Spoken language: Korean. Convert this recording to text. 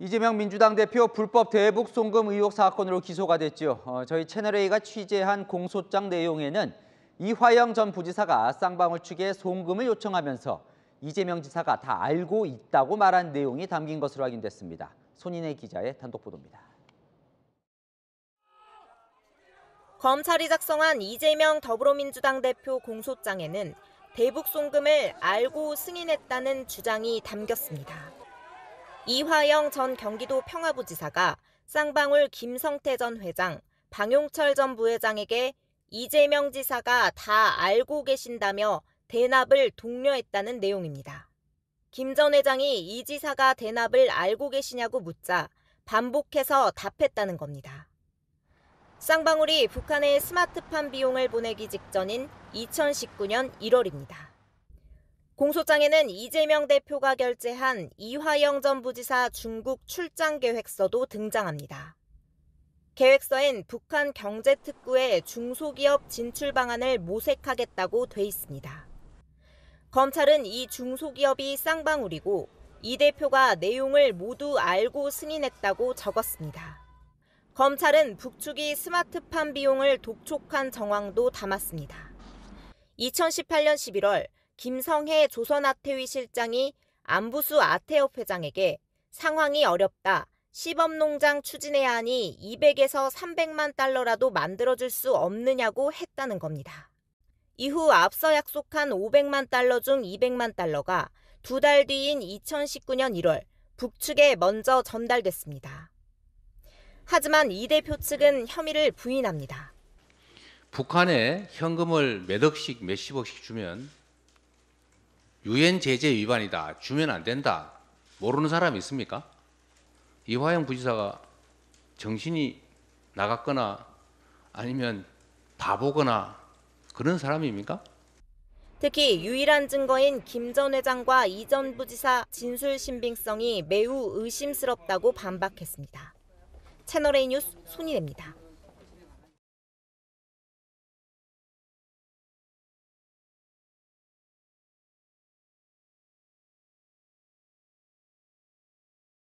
이재명 민주당 대표 불법 대북 송금 의혹 사건으로 기소가 됐지요. 어, 저희 채널A가 취재한 공소장 내용에는 이화영 전 부지사가 쌍방울 측에 송금을 요청하면서 이재명 지사가 다 알고 있다고 말한 내용이 담긴 것으로 확인됐습니다. 손인혜 기자의 단독 보도입니다. 검찰이 작성한 이재명 더불어민주당 대표 공소장에는 대북 송금을 알고 승인했다는 주장이 담겼습니다. 이화영 전 경기도 평화부지사가 쌍방울 김성태 전 회장, 방용철 전 부회장에게 이재명 지사가 다 알고 계신다며 대납을 독려했다는 내용입니다. 김 전 회장이 이 지사가 대납을 알고 계시냐고 묻자 반복해서 답했다는 겁니다. 쌍방울이 북한에 스마트팜 비용을 보내기 직전인 2019년 1월입니다. 공소장에는 이재명 대표가 결재한 이화영 전 부지사 중국 출장 계획서도 등장합니다. 계획서엔 북한 경제 특구의 중소기업 진출 방안을 모색하겠다고 돼 있습니다. 검찰은 이 중소기업이 쌍방울이고 이 대표가 내용을 모두 알고 승인했다고 적었습니다. 검찰은 북측이 스마트판 비용을 독촉한 정황도 담았습니다. 2018년 11월 김성해 조선아태위 실장이 안부수 아태협 회장에게 상황이 어렵다. 시범농장 추진해야 하니 200에서 300만 달러라도 만들어줄 수 없느냐고 했다는 겁니다. 이후 앞서 약속한 500만 달러 중 200만 달러가 두 달 뒤인 2019년 1월 북측에 먼저 전달됐습니다. 하지만 이 대표 측은 혐의를 부인합니다. 북한에 현금을 몇 억씩 몇십억씩 주면 유엔 제재 위반이다. 주면 안 된다. 모르는 사람이 있습니까? 이화영 부지사가 정신이 나갔거나 아니면 바보거나 그런 사람입니까? 특히 유일한 증거인 김 전 회장과 이 전 부지사 진술 신빙성이 매우 의심스럽다고 반박했습니다. 채널A 뉴스 손인혜입니다.